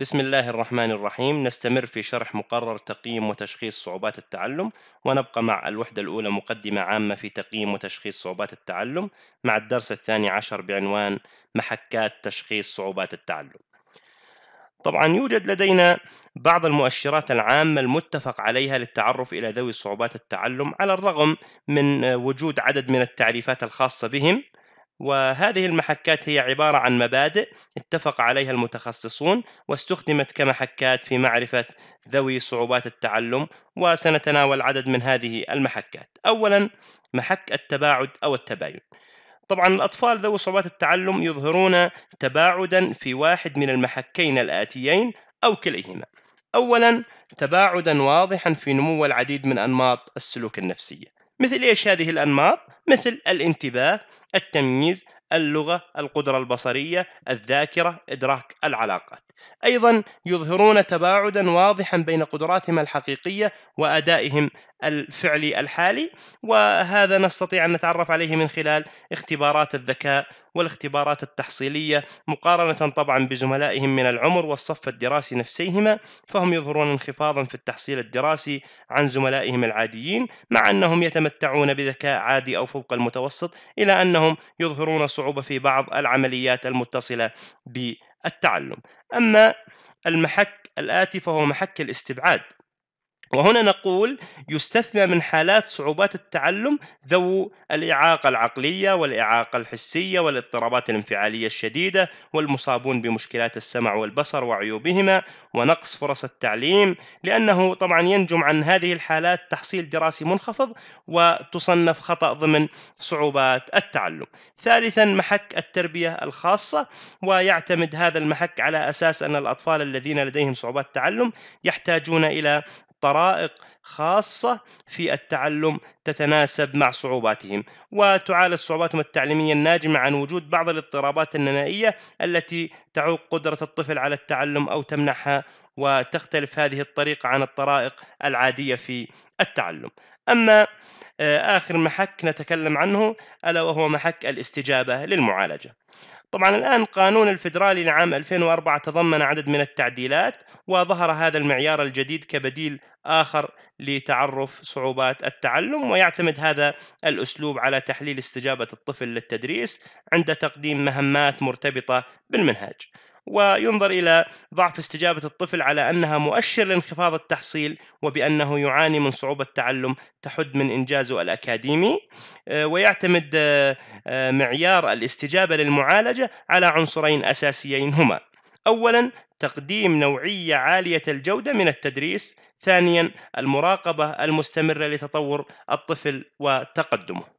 بسم الله الرحمن الرحيم نستمر في شرح مقرر تقييم وتشخيص صعوبات التعلم ونبقى مع الوحدة الأولى مقدمة عامة في تقييم وتشخيص صعوبات التعلم مع الدرس الثاني عشر بعنوان محكات تشخيص صعوبات التعلم طبعا يوجد لدينا بعض المؤشرات العامة المتفق عليها للتعرف إلى ذوي صعوبات التعلم على الرغم من وجود عدد من التعريفات الخاصة بهم وهذه المحكات هي عبارة عن مبادئ اتفق عليها المتخصصون واستخدمت كمحكات في معرفة ذوي صعوبات التعلم وسنتناول عدد من هذه المحكات أولا محك التباعد أو التباين طبعا الأطفال ذوي صعوبات التعلم يظهرون تباعدا في واحد من المحكين الآتيين أو كليهما أولا تباعدا واضحا في نمو العديد من أنماط السلوك النفسية مثل إيش هذه الأنماط؟ مثل الانتباه التمييز اللغة القدرة البصرية الذاكرة إدراك العلاقات أيضا يظهرون تباعدا واضحا بين قدراتهم الحقيقية وأدائهم الفعلي الحالي وهذا نستطيع أن نتعرف عليه من خلال اختبارات الذكاء والاختبارات التحصيلية مقارنة طبعا بزملائهم من العمر والصف الدراسي نفسيهما فهم يظهرون انخفاضا في التحصيل الدراسي عن زملائهم العاديين مع أنهم يتمتعون بذكاء عادي أو فوق المتوسط إلى أنهم يظهرون صعوبة في بعض العمليات المتصلة بالتعلم أما المحك الآتي فهو محك الاستبعاد وهنا نقول يستثنى من حالات صعوبات التعلم ذو الإعاقة العقلية والإعاقة الحسية والاضطرابات الانفعالية الشديدة والمصابون بمشكلات السمع والبصر وعيوبهما ونقص فرص التعليم لأنه طبعا ينجم عن هذه الحالات تحصيل دراسي منخفض وتصنف خطأ ضمن صعوبات التعلم ثالثا محك التربية الخاصة ويعتمد هذا المحك على أساس أن الأطفال الذين لديهم صعوبات تعلم يحتاجون إلى طرائق خاصة في التعلم تتناسب مع صعوباتهم وتعالج صعوباتهم التعليمية الناجمة عن وجود بعض الاضطرابات النمائية التي تعوق قدرة الطفل على التعلم أو تمنحها وتختلف هذه الطريقة عن الطرائق العادية في التعلم أما آه، آخر محك نتكلم عنه ألا وهو محك الاستجابة للمعالجة طبعا الآن قانون الفدرالي لعام 2004 تضمن عدد من التعديلات وظهر هذا المعيار الجديد كبديل آخر لتعرف صعوبات التعلم ويعتمد هذا الأسلوب على تحليل استجابة الطفل للتدريس عند تقديم مهمات مرتبطة بالمنهاج وينظر إلى ضعف استجابة الطفل على أنها مؤشر لانخفاض التحصيل وبأنه يعاني من صعوبة تعلم تحد من إنجازه الأكاديمي آه، ويعتمد آه، آه، معيار الاستجابة للمعالجة على عنصرين أساسيين هما أولا تقديم نوعية عالية الجودة من التدريس ثانيا المراقبة المستمرة لتطور الطفل وتقدمه